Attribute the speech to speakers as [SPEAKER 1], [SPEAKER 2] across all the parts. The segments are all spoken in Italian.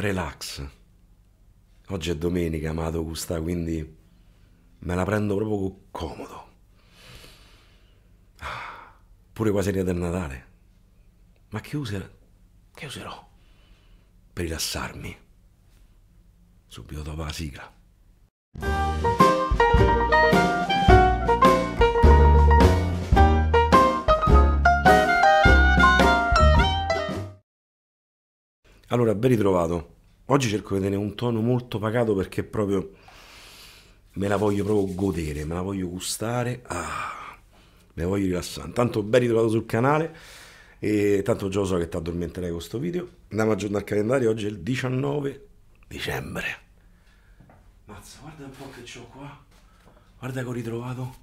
[SPEAKER 1] relax. Oggi è domenica, amato Gusta, quindi me la prendo proprio comodo. Ah, pure quasi serie del Natale. Ma che, user... che userò per rilassarmi? Subito dopo la sigla. Allora, ben ritrovato. Oggi cerco di tenere un tono molto pacato perché proprio me la voglio proprio godere, me la voglio gustare, ah, me la voglio rilassare. Intanto ben ritrovato sul canale e tanto già so che ti addormenterai con questo video. Andiamo a aggiornare il calendario, oggi è il 19 dicembre. Mazza, guarda un po' che ho qua. Guarda che ho ritrovato.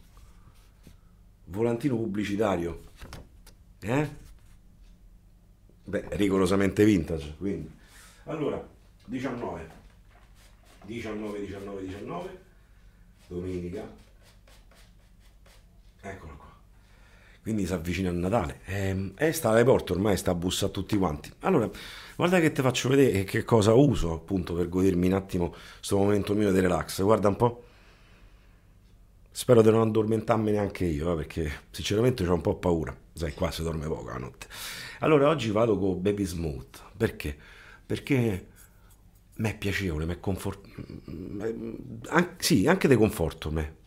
[SPEAKER 1] Volantino pubblicitario. Eh? Beh, rigorosamente vintage, quindi. Allora, 19. 19, 19, 19. Domenica. Eccolo qua. Quindi si avvicina a Natale. E, ehm, e sta porte, ormai sta a bussa a tutti quanti. Allora, guarda che ti faccio vedere che cosa uso appunto per godermi un attimo questo momento mio di relax. Guarda un po'. Spero di non addormentarmi neanche io, eh, perché sinceramente ho un po' paura. Sai, qua si dorme poco la notte. Allora oggi vado con Baby Smooth. Perché? Perché mi è piacevole, mi è confort... Mm, mm, an- sì, anche di conforto me.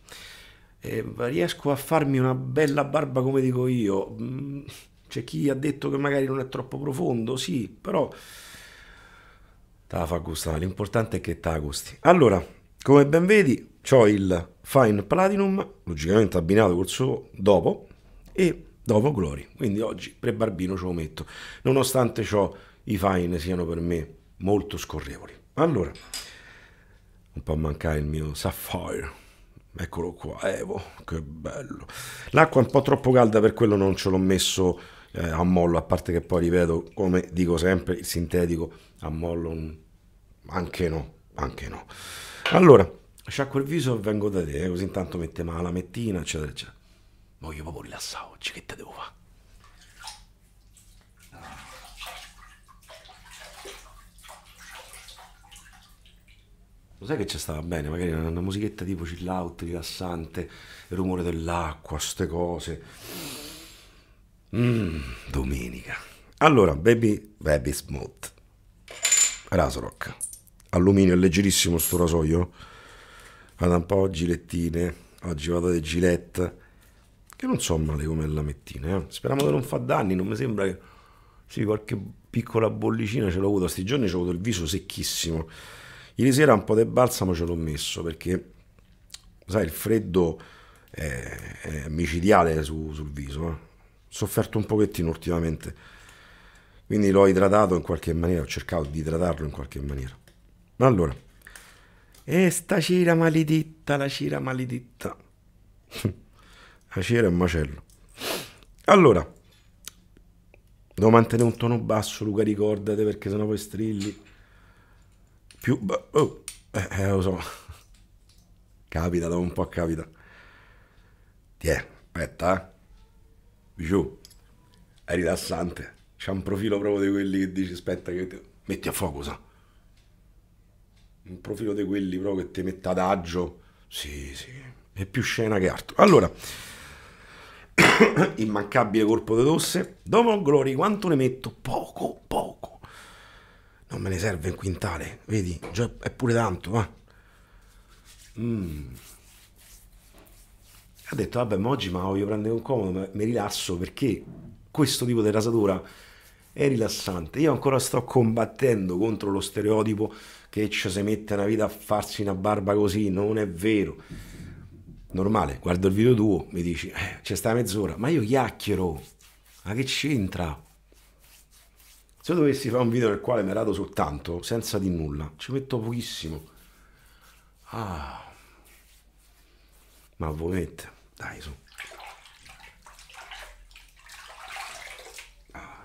[SPEAKER 1] E riesco a farmi una bella barba come dico io. Mm, c'è chi ha detto che magari non è troppo profondo, sì, però... Te la fa gustare, l'importante è che te la gusti. Allora, come ben vedi, ho il Fine Platinum, logicamente abbinato col suo dopo, e dopo Glory. Quindi oggi pre barbino ce lo metto, nonostante ciò i Fine siano per me molto scorrevoli. Allora, un po' mancare il mio Sapphire. Eccolo qua, Evo, che bello. L'acqua è un po' troppo calda, per quello non ce l'ho messo eh, a mollo, a parte che poi ripeto, come dico sempre, il sintetico a mollo anche no, anche no. Allora, sciacquo il viso e vengo da te, così intanto mettiamo la mettina, eccetera, eccetera. Ma io proprio rilassare oggi, che te devo fare? Lo sai che ci stava bene? Magari una, musichetta tipo chill out, rilassante, il rumore dell'acqua, queste cose. Mm, domenica. Allora, baby, baby smooth. Rasrock alluminio, è leggerissimo sto rasoio, vado un po' a gilettine, oggi vado a gilette, che non so male come la mettina, eh. speriamo che non fa danni, non mi sembra che... Sì, qualche piccola bollicina ce l'ho avuta, sti giorni ho avuto il viso secchissimo. Ieri sera un po' di balsamo ce l'ho messo perché, sai, il freddo è, è micidiale su, sul viso. Eh. Sofferto un pochettino ultimamente, quindi l'ho idratato in qualche maniera, ho cercato di idratarlo in qualche maniera. Allora, e sta cira maledetta, la cira maledetta. la cira è un macello. Allora, devo mantenere un tono basso, Luca, ricordate, perché sennò poi strilli. Più... Oh, eh, eh, lo so. Capita, dopo un po' capita. Tiè, aspetta, eh. Giù. È rilassante. C'ha un profilo proprio di quelli che dici, aspetta, che... Metti a fuoco, sa. So un profilo di quelli proprio che ti mette adagio. Sì, sì, è più scena che altro. Allora, immancabile colpo di tosse. Dopo Glory, quanto ne metto? Poco, poco. Non me ne serve un quintale, vedi? Già è pure tanto, va. Mmm. Ha detto, vabbè, ma oggi ma voglio prendere un comodo, mi rilasso perché questo tipo di rasatura è rilassante. Io ancora sto combattendo contro lo stereotipo che ci si mette una vita a farsi una barba così, non è vero. Normale, guardo il video tuo, mi dici, eh, c'è sta mezz'ora, ma io chiacchiero, ma che c'entra? Se io dovessi fare un video nel quale mi rado soltanto, senza di nulla, ci metto pochissimo. Ah, ma volete, dai su.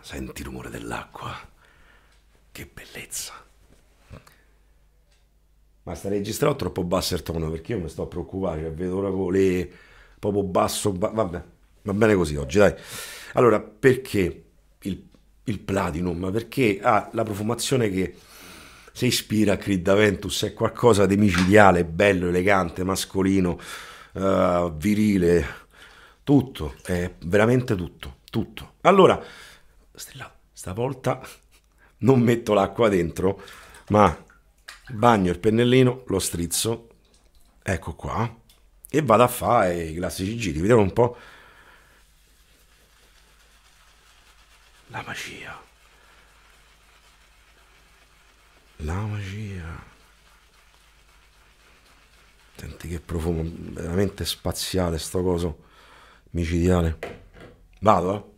[SPEAKER 1] Senti il rumore dell'acqua. Che bellezza. Ma sta registrando troppo basso il tono perché io mi sto a preoccupare, cioè vedo ora le proprio basso, ba... vabbè, va bene così oggi, dai. Allora, perché il, il Platinum? Perché ha la profumazione che si ispira a Creed Aventus, è qualcosa di micidiale, bello, elegante, mascolino, uh, virile, tutto, è veramente tutto, tutto. Allora, strillato, stavolta non metto l'acqua dentro, ma bagno il pennellino, lo strizzo, ecco qua, e vado a fare i classici giri, vediamo un po'. La magia. La magia. Senti che profumo veramente spaziale sto coso micidiale. Vado, eh?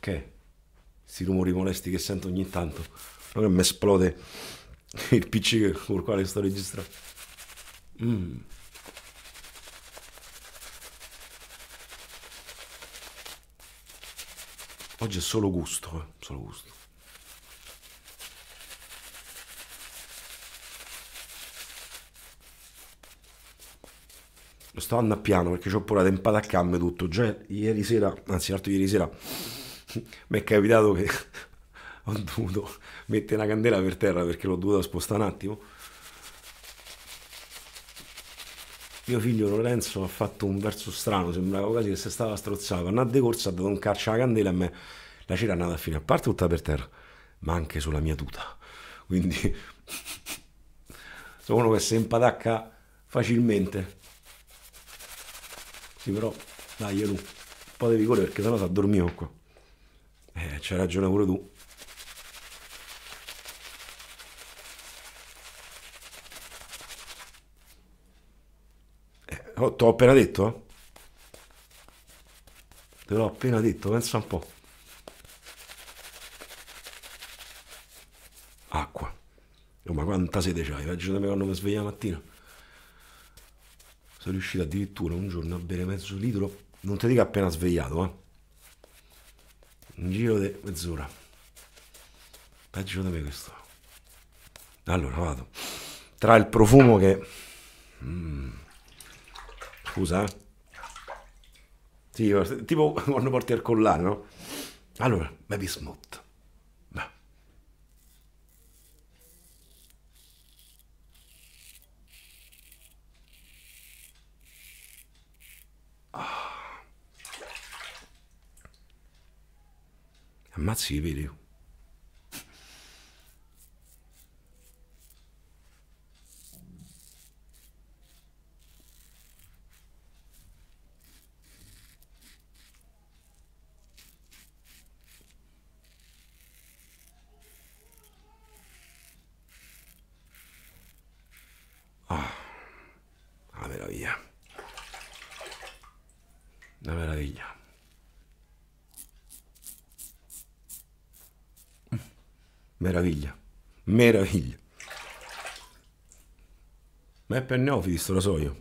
[SPEAKER 1] Che? Sti rumori molesti che sento ogni tanto. Non che mi esplode il PC con il quale sto registrando. Mm. Oggi è solo gusto, eh? solo gusto. sto andando a piano perché ho pure la tempata a cambio tutto. Già ieri sera, anzi l'altro ieri sera, mi è capitato che ho dovuto mettere una candela per terra perché l'ho dovuta spostare un attimo. Mio figlio Lorenzo ha fatto un verso strano, sembrava quasi che si stava strozzato. Andando di corsa ha dato un calcio alla candela e me la cera è andata a fine, a parte tutta per terra, ma anche sulla mia tuta. Quindi sono uno che si impatacca facilmente. Sì, però dai, tu, un po' di vigore perché sennò si addormivo qua. Eh, c'hai ragione pure tu. Eh, oh, T'ho appena detto? Te l'ho appena detto, pensa un po'. Acqua. Oh, ma quanta sete c'hai? me quando mi sveglio la mattina. Sono riuscito addirittura un giorno a bere mezzo litro. Non ti dico appena svegliato, eh un giro di mezz'ora peggio di me questo allora vado tra il profumo che mm. scusa eh? sì, tipo quando porti al collare no? allora baby smooth Ammazzi i Meraviglia, meraviglia. Ma è per neofiti sto rasoio.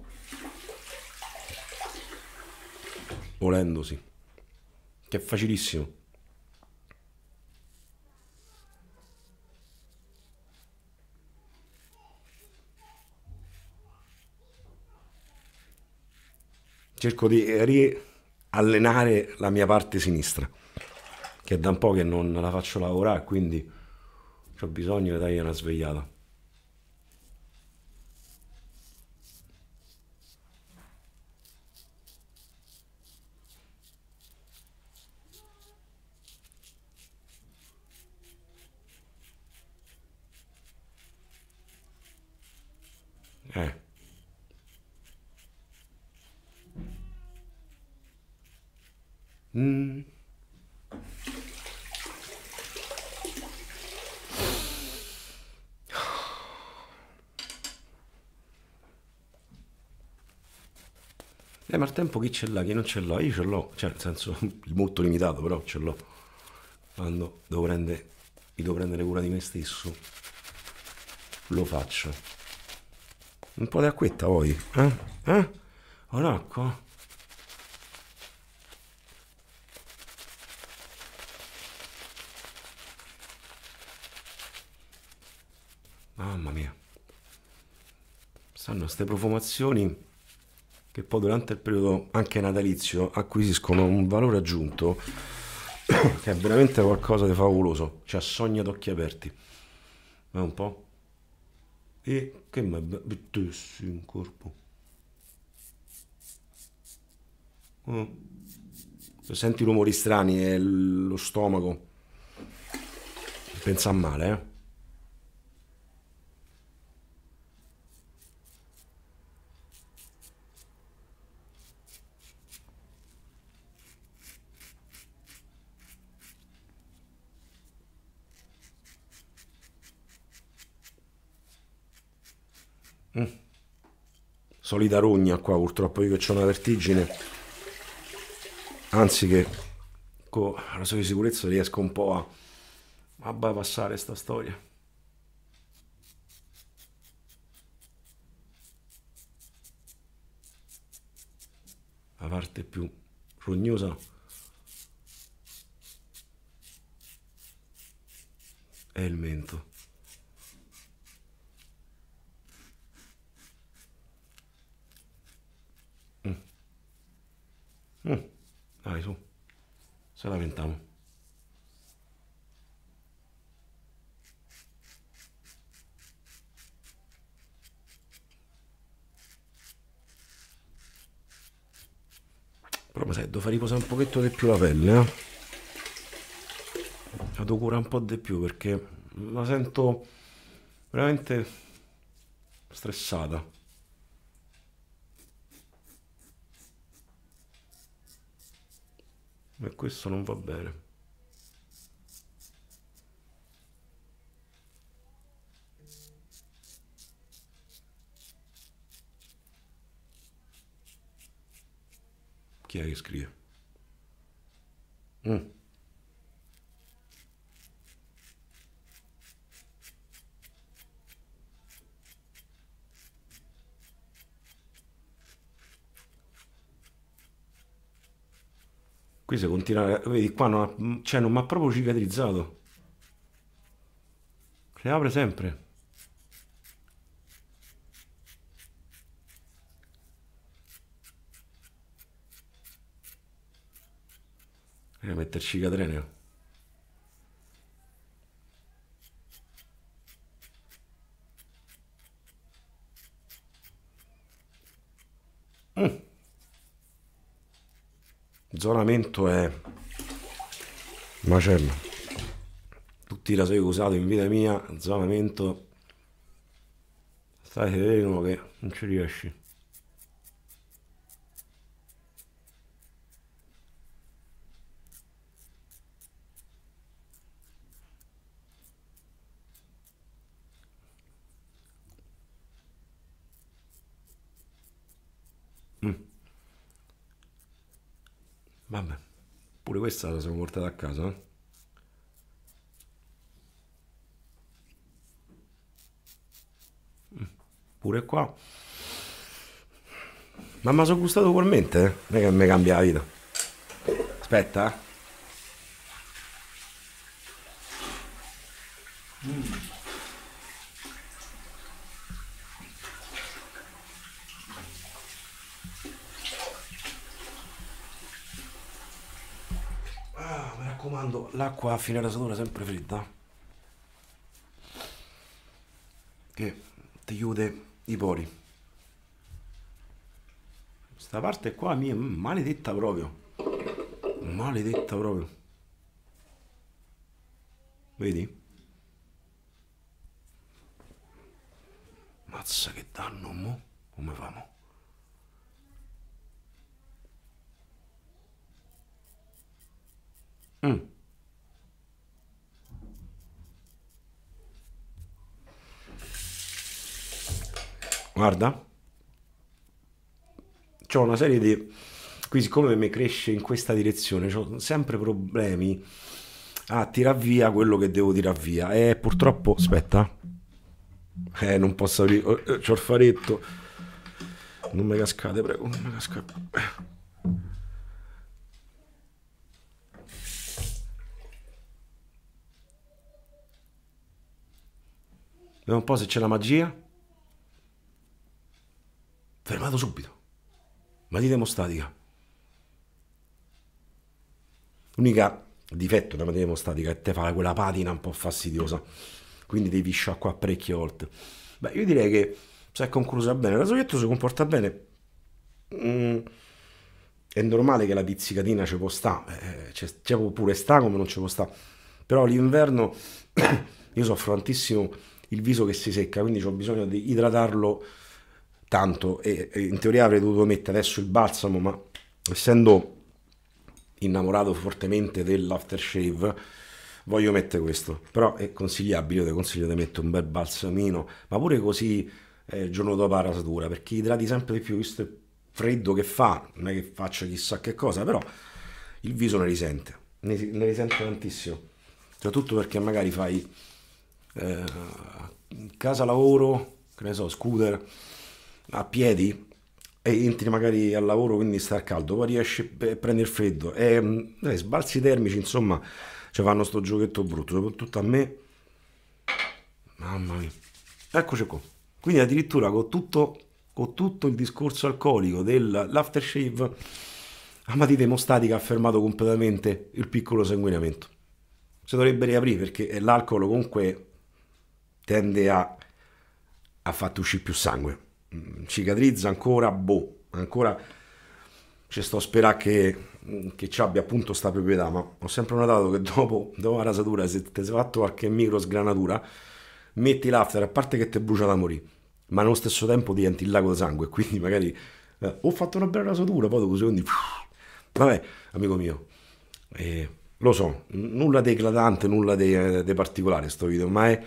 [SPEAKER 1] Volendosi. Che è facilissimo. Cerco di riallenare la mia parte sinistra, che è da un po' che non la faccio lavorare, quindi... C'ho bisogno di dargli una svegliata. Eh. Mm. Eh, ma il tempo chi ce l'ha, chi non ce l'ha? Io ce l'ho, cioè nel senso molto limitato, però ce l'ho. Quando devo prendere, mi devo prendere cura di me stesso, lo faccio. Un po' di acquetta voi, eh? Eh? Un acqua? Mamma mia. Stanno queste profumazioni che poi durante il periodo anche natalizio acquisiscono un valore aggiunto che è veramente qualcosa di favoloso, cioè sogna ad occhi aperti. È un po'. E che mi mettessi in corpo? Oh. Senti rumori strani e eh, lo stomaco pensa male, eh? Mm. Solita rogna qua purtroppo, io che ho una vertigine. Anzi che con la sua sicurezza riesco un po' a, a bypassare sta storia. La parte più rognosa è il mento. Vai su, se la lamentiamo. Però mi sai, devo far riposare un pochetto di più la pelle, eh. La devo curare un po' di più perché la sento veramente stressata. e questo non va bene. Chi è che scrive? Mm. Qui se continua, vedi qua non ha, cioè non mi ha proprio cicatrizzato. Si apre sempre. E eh, metterci catreneo. zonamento è macello tutti i rasoi che ho usato in vita mia zonamento stai sereno che non ci riesci Vabbè, pure questa la siamo portata a casa, eh? Mm, pure qua. Mamma, sono gustato ugualmente, eh? Non è che mi cambia la vita. Aspetta, eh? acqua a fine rasatura sempre fredda che ti chiude i pori questa parte qua mia maledetta proprio maledetta proprio vedi? mazza che danno mo come famo? Mm. Guarda, c'ho una serie di... Qui siccome mi cresce in questa direzione, ho sempre problemi a tirar via quello che devo tirar via. E purtroppo, aspetta, eh, non posso aprire, oh, eh, c'ho il faretto. Non mi cascate, prego, non mi cascate. Eh. Vediamo un po' se c'è la magia fermato subito. Ma di termostatica. L'unica difetto della materia termostatica è che te fa quella patina un po' fastidiosa. Quindi devi sciacquare parecchie volte. Beh, io direi che si è conclusa bene. La Sovietto si comporta bene. Mm, è normale che la pizzicatina ci può sta, eh, c'è pure sta come non ci può sta. Però l'inverno io soffro tantissimo il viso che si secca, quindi ho bisogno di idratarlo tanto e, e, in teoria avrei dovuto mettere adesso il balsamo, ma essendo innamorato fortemente dell'aftershave voglio mettere questo, però è consigliabile, io ti consiglio di mettere un bel balsamino, ma pure così eh, il giorno dopo la rasatura, perché idrati sempre di più, visto il freddo che fa, non è che faccia chissà che cosa, però il viso ne risente, ne, ne risente tantissimo, soprattutto perché magari fai eh, casa lavoro, che ne so, scooter, a piedi e entri magari al lavoro quindi sta al caldo, poi riesci a prendere freddo, e, eh, sbalzi termici insomma ci fanno sto giochetto brutto, soprattutto a me, mamma mia, eccoci qua, quindi addirittura con tutto, con tutto il discorso alcolico dell'aftershave Amatite emostatica ha fermato completamente il piccolo sanguinamento, si dovrebbe riaprire perché eh, l'alcol comunque tende a, a fatto uscire più sangue. Mm, cicatrizza ancora, boh, ancora ci sto a sperare che, che ci abbia appunto sta proprietà, ma ho sempre notato che dopo, dopo la rasatura, se ti sei fatto qualche micro sgranatura, metti l'after, a parte che ti brucia da morire, ma nello stesso tempo diventi il lago di sangue, quindi magari eh, ho fatto una bella rasatura, poi dopo secondi... Vabbè, amico mio, eh, lo so, nulla di eclatante, nulla eh, di particolare sto video, ma è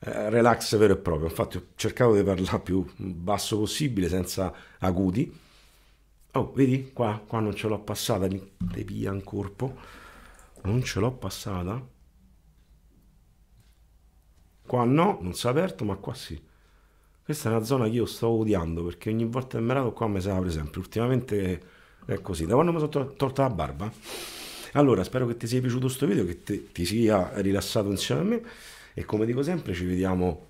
[SPEAKER 1] eh, relax vero e proprio. Infatti ho cercato di parlare più basso possibile, senza acuti. Oh, vedi? Qua, qua non ce l'ho passata, mi devia un corpo. Non ce l'ho passata. Qua no, non si è aperto, ma qua sì. Questa è una zona che io sto odiando, perché ogni volta che me la qua mi si apre sempre. Ultimamente è così. Da quando mi sono tolta la barba? Allora, spero che ti sia piaciuto questo video, che te, ti sia rilassato insieme a me e come dico sempre, ci vediamo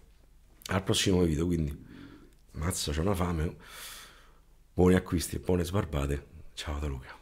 [SPEAKER 1] al prossimo video. Quindi, mazza, c'è una fame. Buoni acquisti e buone sbarbate. Ciao da Luca.